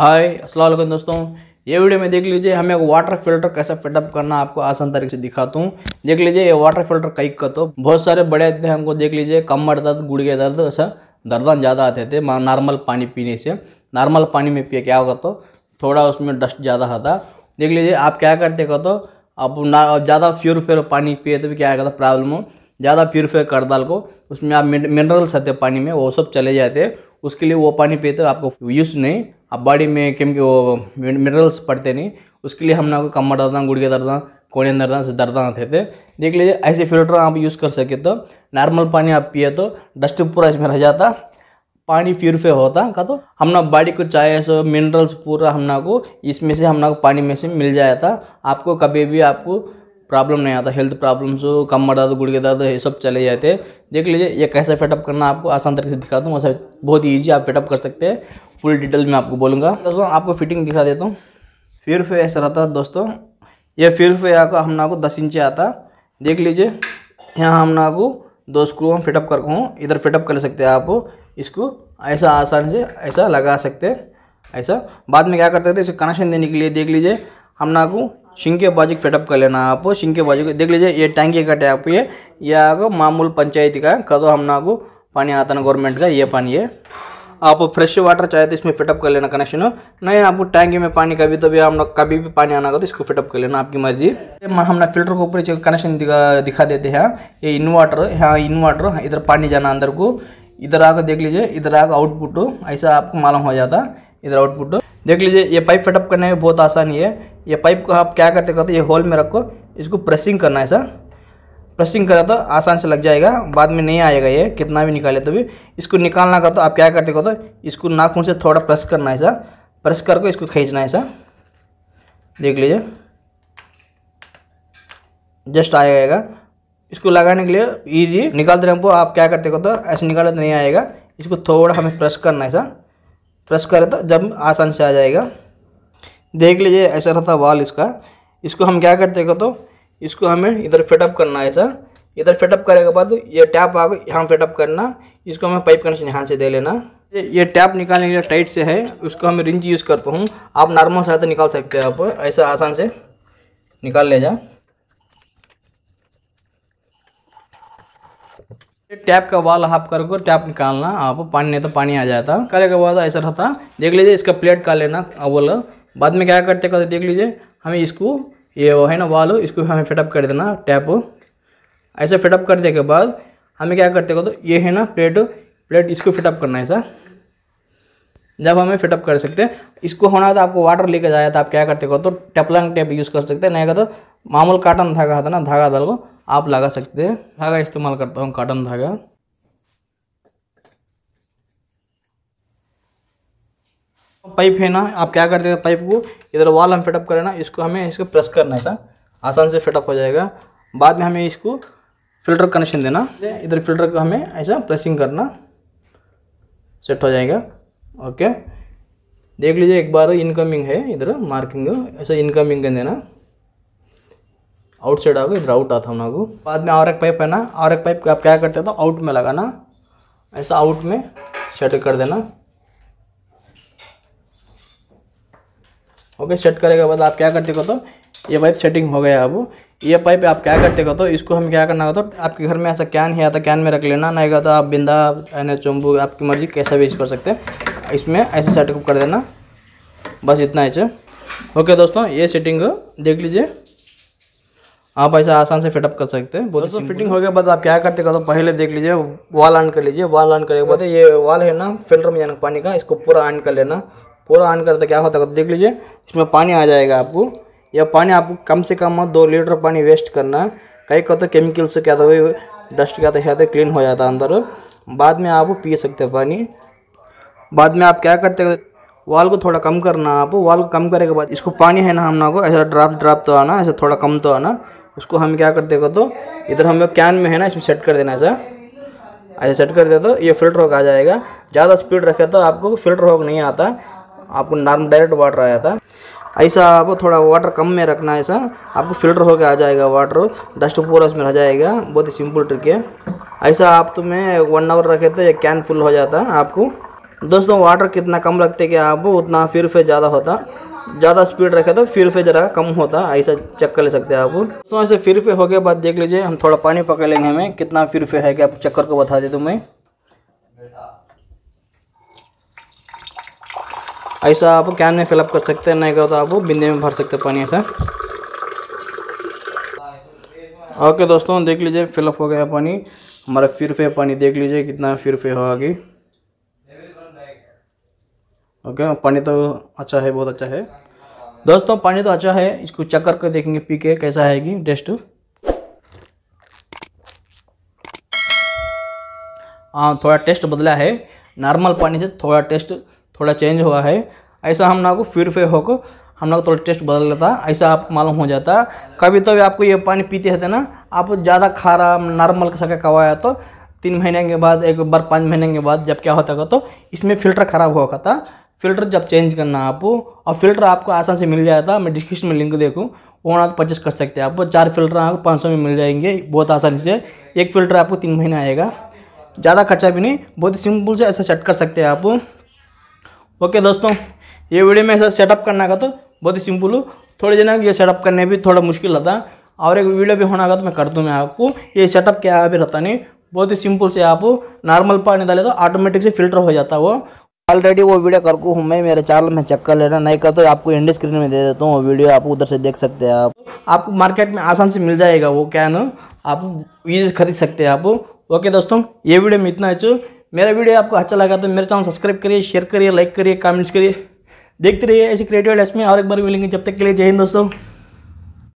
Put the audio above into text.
हाय असलम दोस्तों ये वीडियो में देख लीजिए हमें वाटर फिल्टर कैसे फिटअप करना आपको आसान तरीके से दिखाता हूँ देख लीजिए ये वाटर फिल्टर कई का तो बहुत सारे बड़े आदमी हमको देख लीजिए कमर दर्द गुड़गे दर्द ऐसा दर्दन ज़्यादा आते थे नॉर्मल पानी पीने से नॉर्मल पानी में पिए क्या होगा तो थोड़ा उसमें डस्ट ज़्यादा आता देख लीजिए आप क्या करते कह तो आप ना ज़्यादा फ्योर पानी पिए तो भी क्या करता प्रॉब्लम तो हो ज़्यादा प्योरीफायर कर दाल को उसमें आप मिनरल्स आते पानी में वो सब चले जाते उसके लिए वो पानी तो आपको यूज़ नहीं अब बॉडी में ಕೆಮ್ಗೆ मिनरल्स पड़ते नहीं उसके लिए हम ना को कमर दर्द गुड़िया दर्द कोने दर्द से दर्द आते थे देख लीजिए ऐसे फिल्टर आप यूज़ कर सके तो नॉर्मल पानी आप पिए तो डस्ट पूरा इसमें रह जाता पानी प्योरीफाई होता का तो हम ना बॉडी को चाहे सो मिनरल्स पूरा हम ना को इसमें से हम ना को पानी में से मिल जाया था आपको कभी भी आपको प्रॉब्लम नहीं आता हेल्थ प्रॉब्लम्स हो कम दर्द गुड़गे दर्द ये सब चले जाते हैं देख लीजिए ये कैसे फेटअप करना आपको आसान तरीके से दिखा दूँगा बहुत ईजी आप फेटअप कर सकते हैं फुल डिटेल में आपको बोलूँगा दोस्तों आपको फिटिंग दिखा देता हूँ फिर फे ऐसा रहता है दोस्तों ये फिर फे आपका हम को दस इंच आता देख लीजिए यहाँ हम को दो स्क्रू हम फिटअप कर हूँ इधर फिटअप कर सकते हैं आप इसको ऐसा आसान से ऐसा लगा सकते हैं ऐसा बाद में क्या करते थे इसे कनेक्शन देने के लिए देख लीजिए हम ना को शिंग के बाजू कर लेना आप शिंग के बाजू देख लीजिए ये टैंकी का टैप ये ये आगे मामूल पंचायती का कदो हम को पानी आता ना गवर्नमेंट का ये पानी है आप फ्रेश वाटर चाहे तो इसमें फिटअप कर लेना कनेक्शन नहीं आप टैंकी में पानी कभी तभी तो हम लोग कभी भी पानी आना होगा तो इसको फिटअप कर लेना आपकी मर्जी हमने फिल्टर के ऊपर कनेक्शन दिखा देते हैं ये इन्वर्टर हाँ इन्वर्टर हाँ, इधर पानी जाना अंदर को इधर आकर देख लीजिए इधर आकर आउटपुट ऐसा आपको मालूम हो जाता इधर आउटपुट देख लीजिए ये पाइप फिटअप करने में बहुत आसानी है ये पाइप को आप क्या करते करते ये होल में रखो इसको प्रेसिंग करना है सर प्रेसिंग करा तो आसान से लग जाएगा बाद में नहीं आएगा ये कितना भी निकाले तो भी इसको निकालना का तो आप क्या करते करते इसको नाखून से थोड़ा प्रेस करना है सर प्रेस करके इसको खींचना है सर देख लीजिए जस्ट आ जाएगा इसको लगाने के लिए ईजी निकालते रहो आप क्या करते करते तो निकाले तो नहीं आएगा इसको थोड़ा हमें प्रेस करना है सर प्रेस करें तो जब आसान से आ जाएगा देख लीजिए ऐसा रहता वाल इसका इसको हम क्या करते हैं तो इसको हमें इधर फिटअप करना है ऐसा इधर फिटअप के बाद ये टैप आ गई यहाँ फिटअप करना इसको हमें पाइप कनेक्शन यहाँ से दे लेना ये टैप निकालने के लिए टाइट से है उसको हमें रिंच यूज़ करता हूँ आप नॉर्मल से तो निकाल सकते हैं आप ऐसा आसान से निकाल ले जाए टैप का वाल हाफ को टैप निकालना आप पानी नहीं तो पानी आ जाता करे के बाद ऐसा रहता देख लीजिए इसका प्लेट का लेना अवल बाद में क्या करते करते देख लीजिए हमें इसको ये है ना वाल इसको हमें फिटअप कर देना टैप ऐसे फिटअप करने के बाद हमें क्या करते करते तो ये है ना प्लेट प्लेट इसको फिटअप करना है सर जब हमें फिटअप कर सकते हैं इसको होना तो आपको वाटर लेके जाया था आप क्या करते हो तो टेपलंग टेप यूज़ कर सकते हैं नहीं तो मामूल काटन धागा था ना धागा को आप लगा सकते हैं धागा इस्तेमाल करता हूँ काटन धागा पाइप है ना आप क्या करते हैं पाइप को इधर वाल हम फिटअप करें ना इसको हमें इसको प्रेस करना है सर आसान से फिटअप हो जाएगा बाद में हमें इसको फिल्टर कनेक्शन देना इधर फिल्टर को हमें ऐसा प्रेसिंग करना सेट हो जाएगा ओके देख लीजिए एक बार इनकमिंग है इधर मार्किंग ऐसा इनकमिंग कर देना आउट साइड आओगे इधर आउट आता हम को बाद में और एक पाइप है ना और एक पाइप आप क्या करते तो आउट में लगाना ऐसा आउट में सेट कर देना ओके सेट करने के बाद आप क्या करते हो तो ये पाइप सेटिंग हो गया अब ये पाइप आप क्या करते हो तो इसको हम क्या करना होता तो आपके घर में ऐसा कैन ही आता कैन में रख लेना नहीं होगा तो आप बिंदा यानी चुम्बू आपकी मर्जी कैसा भी यूज़ कर सकते हैं इसमें ऐसे सेटअप कर देना बस इतना ही ओके दोस्तों ये सेटिंग देख लीजिए आप ऐसा आसान से फिटअप कर सकते हैं बहुत तो फिटिंग हो गया बाद आप क्या करते तो पहले देख लीजिए वाल ऑन कर लीजिए वाल ऑन करके बाद ये वाल है ना फिल्टर में जाना पानी का इसको पूरा ऑन कर लेना पूरा ऑन करते क्या होता है तो देख लीजिए इसमें पानी आ जाएगा आपको यह पानी आपको कम से कम दो लीटर पानी वेस्ट करना कई कहते केमिकल्स से क्या था वही डस्ट क्या था क्लीन हो जाता अंदर बाद में आप पी सकते पानी बाद में आप क्या करते वाल को थोड़ा कम करना आप वाल को कम करने के बाद इसको पानी है ना हम ना को ऐसा ड्राप ड्राप तो आना ऐसा थोड़ा कम तो आना उसको हम क्या कर देगा तो इधर हम लोग कैन में है ना इसमें सेट कर देना ऐसा ऐसे सेट कर दे तो ये फिल्टर होक आ जाएगा ज़्यादा स्पीड रखे तो आपको फिल्टर होक नहीं आता आपको नॉर्म डायरेक्ट वाटर आया था ऐसा आप थोड़ा वाटर कम में रखना है ऐसा आपको फिल्टर होकर आ जाएगा वाटर डस्ट पूरा उसमें रह जाएगा बहुत ही सिंपल ट्रिक है ऐसा आप तुम्हें वन आवर रखे तो ये कैन फुल हो जाता आपको दोस्तों वाटर कितना कम रखते कि आप उतना फिर फिर ज़्यादा होता ज़्यादा स्पीड रखे तो फिर पे ज़रा कम होता ऐसा चेक कर ले सकते हैं आप दोस्तों ऐसे फिर पे हो गया बाद देख लीजिए हम थोड़ा पानी पकड़ लेंगे हमें कितना फिर पे है कि आप चक्कर को बता दे दूँ मैं ऐसा आप कैन में फिलअप कर सकते हैं नहीं करो तो आप बिंदे में भर सकते पानी ऐसा ओके दोस्तों देख लीजिए फिलअप हो गया पानी हमारा फिर पानी देख लीजिए कितना फिर पे होगा ओके पानी तो अच्छा है बहुत अच्छा है दोस्तों पानी तो अच्छा है इसको चेक करके देखेंगे पी के कैसा आएगी टेस्ट हाँ थोड़ा टेस्ट बदला है नॉर्मल पानी से थोड़ा टेस्ट थोड़ा चेंज हुआ है ऐसा हम ना को फिर फिर होकर हम लोग तो थोड़ा टेस्ट बदल लेता ऐसा आप मालूम हो जाता कभी तो आपको ये पानी पीते रहते ना आप ज़्यादा खा रहा नॉर्मल का कवाया तो तीन महीने के बाद एक बार पाँच महीने के बाद जब क्या होता था तो इसमें फिल्टर ख़राब हुआ था फ़िल्टर जब चेंज करना आपको और फ़िल्टर आपको आसान से मिल जाता मैं डिस्क्रिप्शन में लिंक देखूँ वहाँ आप परचेस कर सकते हैं आपको चार फिल्टर आपको पाँच सौ में मिल जाएंगे बहुत आसानी से एक फ़िल्टर आपको तीन महीने आएगा ज़्यादा खर्चा भी नहीं बहुत ही सिंपल से ऐसा सेट कर सकते हैं आप ओके दोस्तों ये वीडियो में ऐसा सेटअप करना का तो बहुत ही सिंपल हो थोड़े जना ये सेटअप करने भी थोड़ा मुश्किल रहता और एक वीडियो भी होना का तो मैं कर दूँ मैं आपको ये सेटअप क्या अभी रहता नहीं बहुत ही सिंपल से आप नॉर्मल पानी डाले तो ऑटोमेटिक से फिल्टर हो जाता वो ऑलरेडी वो वीडियो कर को हूँ मैं मेरे चैनल में चेक कर लेना नहीं कर तो आपको इंडी स्क्रीन में दे देता हूँ वो वीडियो आप उधर से देख सकते हैं आप आपको मार्केट में आसान से मिल जाएगा वो क्या ना आप ईज खरीद सकते हैं आप ओके दोस्तों ये वीडियो में इतना अच्छा मेरा वीडियो आपको अच्छा लगा तो मेरे चैनल सब्सक्राइब करिए शेयर करिए लाइक करिए कमेंट्स करिए देखते रहिए ऐसे क्रिएटिव डेस्क में और एक बार मिलेंगे जब तक के लिए जय हिंद दोस्तों